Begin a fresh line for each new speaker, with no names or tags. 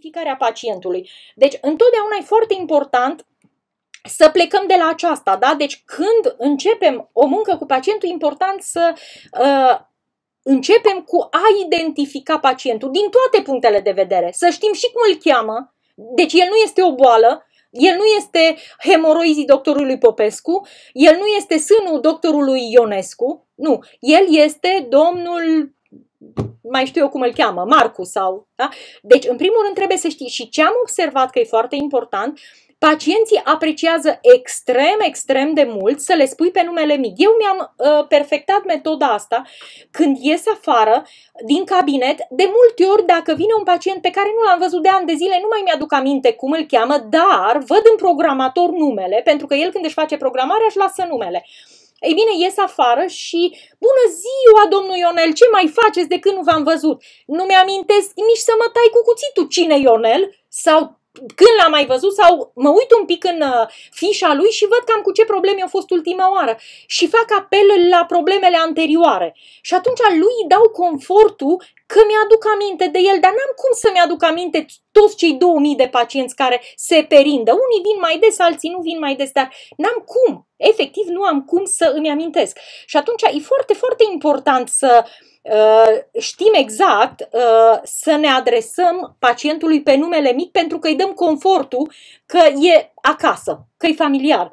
identificarea pacientului. Deci, întotdeauna e foarte important să plecăm de la aceasta, da? Deci, când începem o muncă cu pacientul, e important să uh, începem cu a identifica pacientul din toate punctele de vedere. Să știm și cum îl cheamă, deci el nu este o boală, el nu este hemoroizii doctorului Popescu, el nu este sânul doctorului Ionescu, nu, el este domnul mai știu eu cum îl cheamă, Marcu sau... Da? Deci, în primul rând, trebuie să știi și ce am observat că e foarte important, pacienții apreciază extrem, extrem de mult să le spui pe numele mic. Eu mi-am uh, perfectat metoda asta când ies afară din cabinet. De multe ori, dacă vine un pacient pe care nu l-am văzut de ani de zile, nu mai mi-aduc aminte cum îl cheamă, dar văd în programator numele, pentru că el când își face programarea își lasă numele. Ei bine, ies afară și, bună ziua, domnul Ionel, ce mai faceți de când nu v-am văzut? Nu mi-amintesc nici să mă tai cu cuțitul cine Ionel sau când l-am mai văzut sau mă uit un pic în uh, fișa lui și văd cam cu ce probleme au fost ultima oară și fac apel la problemele anterioare. Și atunci lui îi dau confortul că mi-aduc aminte de el, dar n-am cum să-mi aduc aminte toți cei 2000 de pacienți care se perindă. Unii vin mai des, alții nu vin mai des, dar n-am cum efectiv nu am cum să îmi amintesc. Și atunci e foarte, foarte important să Uh, știm exact uh, să ne adresăm pacientului pe numele mic pentru că îi dăm confortul că e acasă, că e familiar.